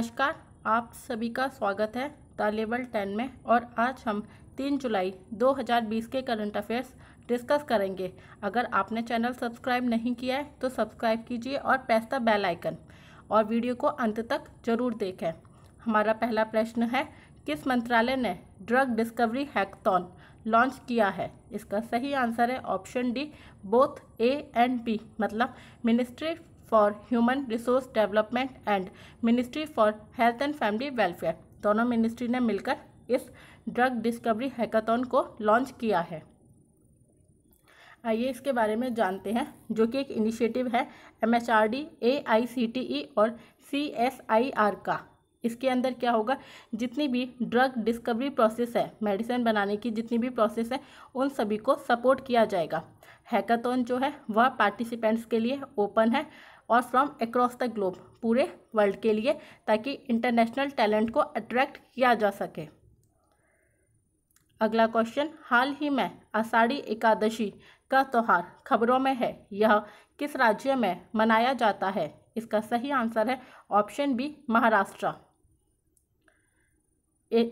नमस्कार आप सभी का स्वागत है द लेवल टेन में और आज हम तीन जुलाई 2020 के करंट अफेयर्स डिस्कस करेंगे अगर आपने चैनल सब्सक्राइब नहीं किया है तो सब्सक्राइब कीजिए और प्रेस द बेल आइकन और वीडियो को अंत तक जरूर देखें हमारा पहला प्रश्न है किस मंत्रालय ने ड्रग डिस्कवरी हैकथॉन लॉन्च किया है इसका सही आंसर है option D both A and B मतलब ministry for human resource development and ministry for health and family welfare दोनों मिनिस्ट्री ने मिलकर इस ड्रग डिस्कवरी हैकाथॉन को लॉन्च किया है आइए इसके बारे में जानते हैं जो कि एक इनिशिएटिव है M H R D A I C T E और सी एस आई आर का इसके अंदर क्या होगा जितनी भी ड्रग डिस्कवरी प्रोसेस है मेडिसिन बनाने की जितनी भी प्रोसेस है उन सभी को सपोर्ट किया जाएगा हैकाथन जो है वह पार्टिसिपेंट्स के लिए ओपन है और फ्रॉम अक्रॉस द ग्लोब पूरे वर्ल्ड के लिए ताकि इंटरनेशनल टैलेंट को अट्रैक्ट किया जा सके अगला क्वेश्चन हाल ही में आषाढ़ी एकादशी का त्यौहार खबरों में है यह किस राज्य में मनाया जाता है इसका सही आंसर है ऑप्शन बी महाराष्ट्र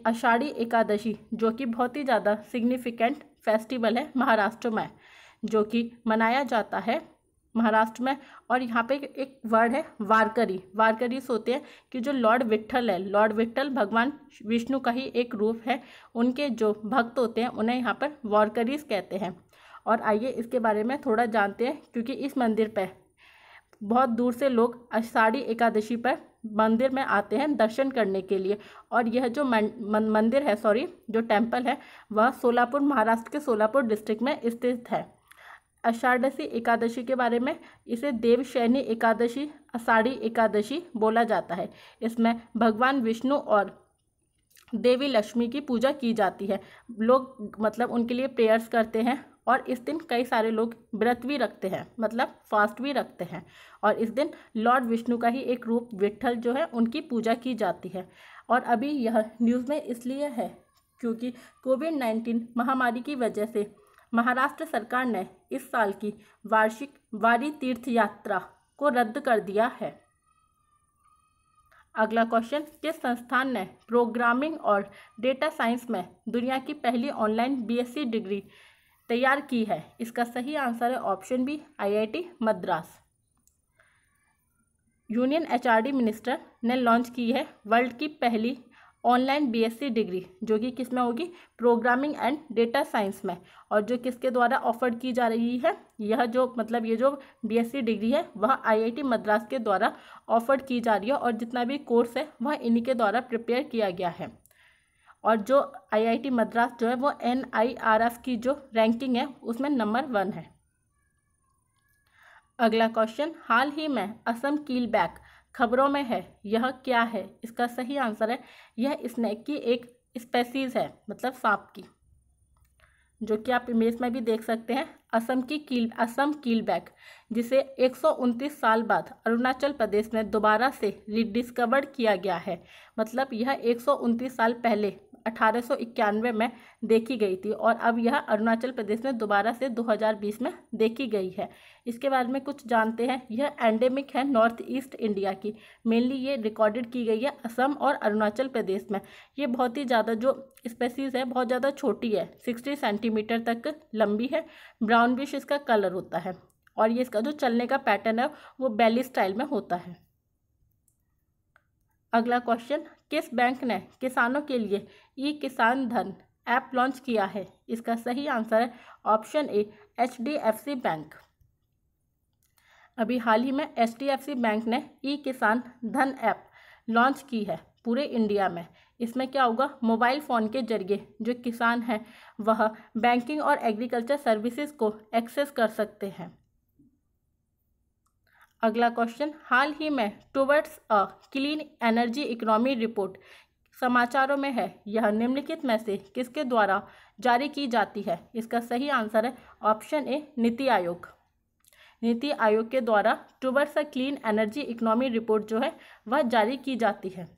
आषाढ़ी एकादशी जो कि बहुत ही ज़्यादा सिग्निफिकेंट फेस्टिवल है महाराष्ट्र में जो कि मनाया जाता है महाराष्ट्र में और यहाँ पे एक वर्ड है वारकरी वारकरी होते हैं कि जो लॉर्ड विट्ठल है लॉर्ड विट्ठल भगवान विष्णु का ही एक रूप है उनके जो भक्त होते हैं उन्हें यहाँ पर वारकरीस कहते हैं और आइए इसके बारे में थोड़ा जानते हैं क्योंकि इस मंदिर पर बहुत दूर से लोग अषाढ़ी एकादशी पर मंदिर में आते हैं दर्शन करने के लिए और यह जो मन, मन, मंदिर है सॉरी जो टेम्पल है वह सोलापुर महाराष्ट्र के सोलापुर डिस्ट्रिक्ट में स्थित है अषाढ़सी एकादशी के बारे में इसे देवशैनी एकादशी अषाढ़ी एकादशी बोला जाता है इसमें भगवान विष्णु और देवी लक्ष्मी की पूजा की जाती है लोग मतलब उनके लिए प्रेयर्स करते हैं और इस दिन कई सारे लोग व्रत भी रखते हैं मतलब फास्ट भी रखते हैं और इस दिन लॉर्ड विष्णु का ही एक रूप विट्ठल जो है उनकी पूजा की जाती है और अभी यह न्यूज़ में इसलिए है क्योंकि कोविड नाइन्टीन महामारी की वजह से महाराष्ट्र सरकार ने इस साल की वार्षिक वारी तीर्थ यात्रा को रद्द कर दिया है अगला क्वेश्चन किस संस्थान ने प्रोग्रामिंग और डेटा साइंस में दुनिया की पहली ऑनलाइन बीएससी डिग्री तैयार की है इसका सही आंसर है option B IIT Madras union HRD minister ने लॉन्च की है वर्ल्ड की पहली ऑनलाइन बीएससी डिग्री जो कि किस में होगी प्रोग्रामिंग एंड डेटा साइंस में और जो किसके द्वारा ऑफर्ड की जा रही है यह जो मतलब ये जो बीएससी डिग्री है वह आईआईटी मद्रास के द्वारा ऑफर्ड की जा रही है और जितना भी कोर्स है वह इन्हीं के द्वारा प्रिपेयर किया गया है और जो आईआईटी मद्रास जो है वो एन की जो रैंकिंग है उसमें नंबर वन है अगला क्वेश्चन हाल ही में असम कील बैक खबरों में है यह क्या है इसका सही आंसर है यह स्नैक की एक स्पेसीज है मतलब सांप की जो कि आप इमेज में भी देख सकते हैं असम की कील असम कील बैक जिसे एक साल बाद अरुणाचल प्रदेश में दोबारा से रिडिस्कवर किया गया है मतलब यह एक साल पहले अठारह में देखी गई थी और अब यह अरुणाचल प्रदेश में दोबारा से 2020 में देखी गई है इसके बारे में कुछ जानते हैं यह एंडेमिक है नॉर्थ ईस्ट इंडिया की मेनली ये रिकॉर्डेड की गई है असम और अरुणाचल प्रदेश में ये बहुत ही ज़्यादा जो स्पेसीज़ है बहुत ज़्यादा छोटी है सिक्सटी सेंटीमीटर तक लंबी है ब्राउन ब्राउन ब्रिश इसका कलर होता है और ये इसका जो चलने का पैटर्न है वो बेली स्टाइल में होता है अगला क्वेश्चन किस बैंक ने किसानों के लिए ई किसान धन ऐप लॉन्च किया है इसका सही आंसर है ऑप्शन ए एच बैंक अभी हाल ही में एच बैंक ने ई किसान धन ऐप लॉन्च की है पूरे इंडिया में इसमें क्या होगा मोबाइल फ़ोन के जरिए जो किसान हैं वह बैंकिंग और एग्रीकल्चर सर्विसेज को एक्सेस कर सकते हैं अगला क्वेश्चन हाल ही में towards a clean energy economy report समाचारों में है यह निम्नलिखित में से किसके द्वारा जारी की जाती है इसका सही आंसर है ऑप्शन ए नीति आयोग नीति आयोग के द्वारा towards a clean energy economy report जो है वह जारी की जाती है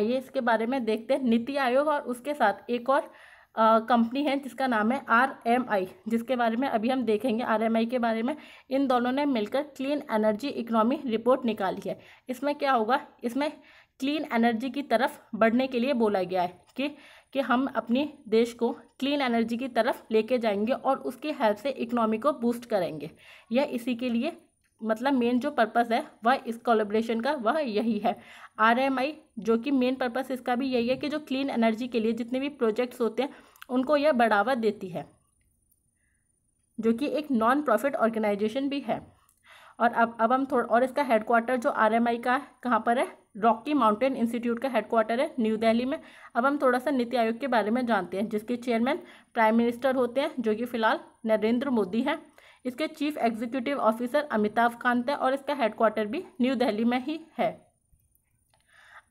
आइए इसके बारे में देखते हैं नीति आयोग और उसके साथ एक और कंपनी है जिसका नाम है आर एम आई जिसके बारे में अभी हम देखेंगे आर एम आई के बारे में इन दोनों ने मिलकर क्लीन एनर्जी इकोनॉमी रिपोर्ट निकाली है इसमें क्या होगा इसमें क्लीन एनर्जी की तरफ बढ़ने के लिए बोला गया है कि कि हम अपने देश को क्लीन एनर्जी की तरफ लेके जाएंगे और उसकी हेल्प से इकनॉमी को बूस्ट करेंगे यह इसी के लिए मतलब मेन जो पर्पस है वह इस कोलेब्रेशन का वह यही है आरएमआई जो कि मेन पर्पस इसका भी यही है कि जो क्लीन एनर्जी के लिए जितने भी प्रोजेक्ट्स होते हैं उनको यह बढ़ावा देती है जो कि एक नॉन प्रॉफिट ऑर्गेनाइजेशन भी है और अब अब हम थोड़ा और इसका हेडक्वार्टर जो आरएमआई का कहाँ पर है रॉकी माउंटेन इंस्टीट्यूट का हेडक्वार्टर है न्यू दिल्ली में अब हम थोड़ा सा नीति आयोग के बारे में जानते हैं जिसके चेयरमैन प्राइम मिनिस्टर होते हैं जो कि फिलहाल नरेंद्र मोदी हैं इसके chief executive officer Amitabh Kant है और इसका हेडक्वार्टर भी न्यू दिल्ली में ही है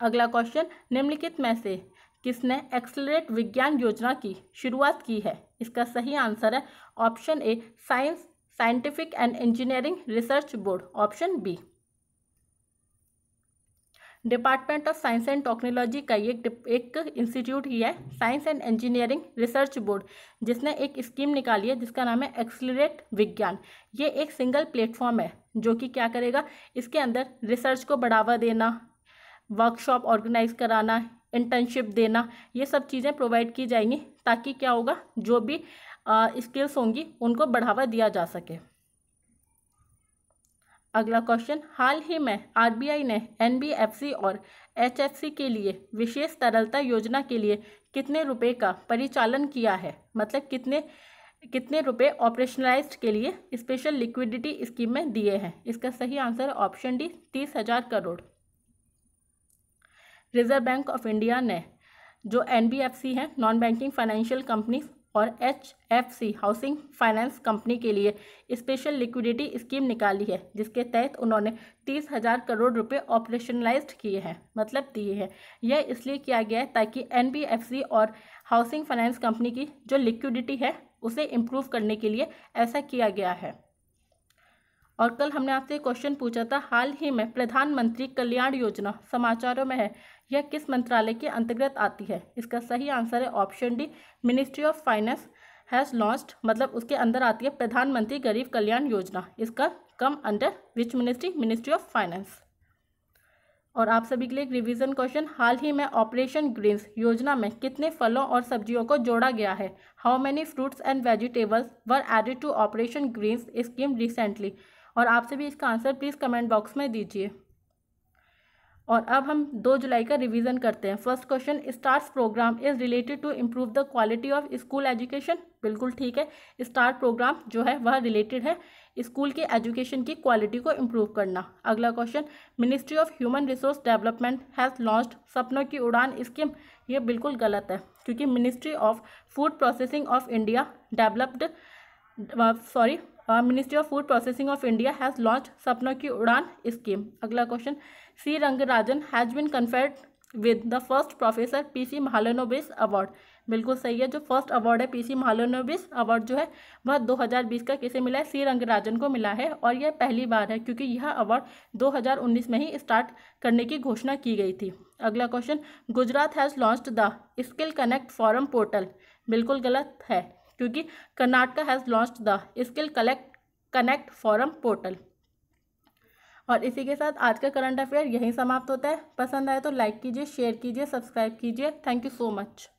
अगला क्वेश्चन निम्नलिखित में से किसने एक्सलरेट विज्ञान योजना की शुरुआत की है इसका सही आंसर है option A science scientific and engineering research board option B department of science and technology का ये एक इंस्टीट्यूट ही है science and engineering research board जिसने एक स्कीम निकाली है जिसका नाम है एक्सलरेट विज्ञान ये एक सिंगल प्लेटफॉर्म है जो कि क्या करेगा इसके अंदर रिसर्च को बढ़ावा देना वर्कशॉप ऑर्गेनाइज कराना इंटर्नशिप देना ये सब चीज़ें प्रोवाइड की जाएंगी ताकि क्या होगा जो भी स्किल्स होंगी उनको बढ़ावा दिया जा सके अगला क्वेश्चन हाल ही में आरबीआई ने एनबीएफसी और एचएफसी के लिए विशेष तरलता योजना के लिए कितने रुपए का परिचालन किया है मतलब कितने कितने रुपए ऑपरेशनलाइज के लिए स्पेशल लिक्विडिटी स्कीम में दिए हैं इसका सही आंसर ऑप्शन डी तीस हजार crore Reserve Bank of India ने जो एन बी एफ सी हैं नॉन बैंकिंग फाइनेंशियल कंपनीज और H F C housing finance company के लिए स्पेशल लिक्विडिटी स्कीम निकाली है जिसके तहत उन्होंने तीस हजार करोड़ रुपए ऑपरेशनलाइज्ड किए हैं मतलब दिए हैं यह इसलिए किया गया है ताकि एन बी एफ सी और हाउसिंग फाइनेंस कंपनी की जो लिक्विडिटी है उसे इम्प्रूव करने के लिए ऐसा किया गया है और कल हमने आपसे क्वेश्चन पूछा था हाल ही में प्रधानमंत्री कल्याण योजना समाचारों में है यह किस मंत्रालय के अंतर्गत आती है इसका सही आंसर है option D ministry of finance has launched मतलब उसके अंदर आती है प्रधानमंत्री गरीब कल्याण योजना इसका come under which ministry ministry of finance और आप सभी के लिए एक रिविजन क्वेश्चन हाल ही में ऑपरेशन ग्रीन्स योजना में कितने फलों और सब्जियों को जोड़ा गया है how many fruits and vegetables were added to Operation Greens scheme recently और आपसे भी इसका आंसर प्लीज़ कमेंट बॉक्स में दीजिए और अब हम दो जुलाई का रिवीजन करते हैं first question STARS program is related to improve the quality of school education बिल्कुल ठीक है स्टार प्रोग्राम जो है वह रिलेटेड है स्कूल के एजुकेशन की क्वालिटी को इम्प्रूव करना अगला question ministry of human resource development has launch सपनों की उड़ान स्कीम ये बिल्कुल गलत है क्योंकि ministry of food processing of India developed sorry ministry of food processing of India has launch सपनों की उड़ान स्कीम अगला question C Rangarajan has been conferred with the first professor P C Mahalanobis award बिल्कुल सही है जो फर्स्ट अवार्ड है PC Mahalanobis award जो है वह 2020 का किसे मिला है सी रंगराजन को मिला है और यह पहली बार है क्योंकि यह अवार्ड 2019 में ही स्टार्ट करने की घोषणा की गई थी अगला question Gujarat has launched the skill connect forum portal बिल्कुल गलत है क्योंकि Karnataka has launch the skill collect connect forum portal और इसी के साथ आज का करंट अफेयर यहीं समाप्त होता है पसंद आए तो लाइक कीजिए शेयर कीजिए सब्सक्राइब कीजिए थैंक यू सो मच